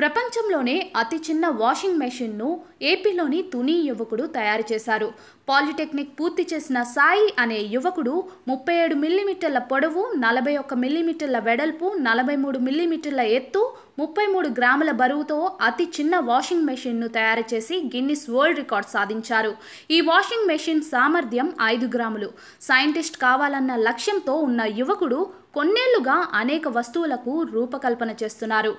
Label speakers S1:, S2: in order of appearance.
S1: ప్రపంచంలోనే అతి చిన్న వాషింగ్ మెషిన్ను ఏపీలోని తుని యువకుడు తయారు చేశారు పాలిటెక్నిక్ పూర్తి చేసిన సాయి అనే యువకుడు ముప్పై ఏడు మిల్లీమీటర్ల పొడవు నలభై ఒక్క మిల్లీమీటర్ల వెడల్పు నలభై మూడు మిల్లీమీటర్ల ఎత్తు ముప్పై మూడు గ్రాముల బరువుతో అతి చిన్న వాషింగ్ మెషిన్ను తయారు చేసి గిన్నిస్ వరల్డ్ రికార్డ్ సాధించారు ఈ వాషింగ్ మెషిన్ సామర్థ్యం ఐదు గ్రాములు సైంటిస్ట్ కావాలన్న లక్ష్యంతో ఉన్న యువకుడు కొన్నేళ్లుగా అనేక వస్తువులకు రూపకల్పన చేస్తున్నారు